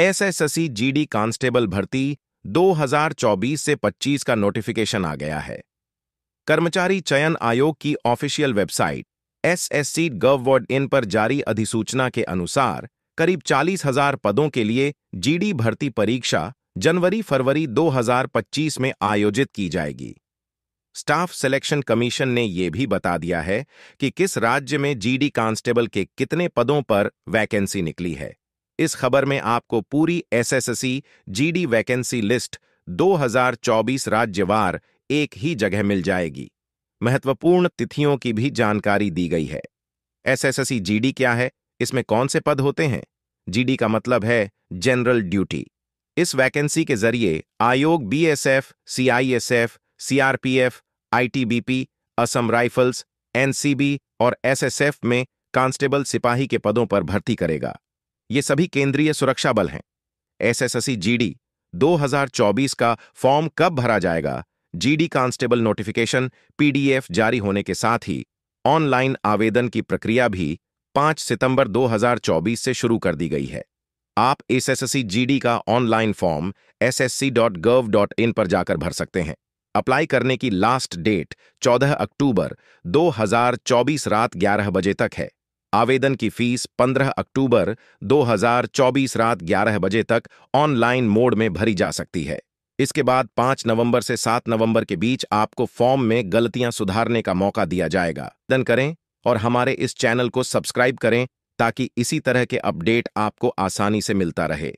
SSC GD constable भर्ती 2024 से 25 का नोटिफिकेशन आ गया है कर्मचारी चयन आयोग की official website S S C गवर्ड इन पर जारी अधिसूचना के अनुसार करीब चालीस हजार पदों के लिए जीडी भर्ती परीक्षा जनवरी फरवरी 2025 में आयोजित की जाएगी स्टाफ सिलेक्शन कमीशन ने यह भी बता दिया है कि किस राज्य में जीडी कांस्टेबल के कितने पदों पर वैकेंसी निकली है इस खबर में आपको पूरी एसएससी जीडी वैकेंसी लिस्ट 2024 राज्यवार एक ही जगह मिल जाएगी महत्वपूर्ण तिथियों की भी जानकारी दी गई है एसएससी जीडी क्या है इसमें कौन से पद होते हैं जीडी का मतलब है जनरल ड्यूटी इस वैकेंसी के जरिए आयोग BSF, CISF, CRPF, ITBP, Assam rifles NCB और एसएसएफ में कांस्टेबल सिपाही के पदों पर भर्ती करेगा ये सभी केंद्रीय सुरक्षा बल हैं एसएससी जीडी 2024 का फॉर्म कब भरा जाएगा जीडी कांस्टेबल नोटिफिकेशन पीडीएफ जारी होने के साथ ही ऑनलाइन आवेदन की प्रक्रिया भी 5 सितंबर 2024 से शुरू कर दी गई है आप एसएससी जीडी का ऑनलाइन फॉर्म ssc.gov.in पर जाकर भर सकते हैं अप्लाई करने की लास्ट डेट 14 अक्टूबर 2024 रात 11 बजे तक है आवेदन की फीस 15 अक्टूबर 2024 रात 11 बजे तक ऑनलाइन मोड में भरी जा सकती है इसके बाद 5 नवंबर से 7 नवंबर के बीच आपको फॉर्म में गलतियां सुधारने का मौका दिया जाएगा दन करें और हमारे इस चैनल को सब्सक्राइब करें ताकि इसी तरह के अपडेट आपको आसानी से मिलता रहे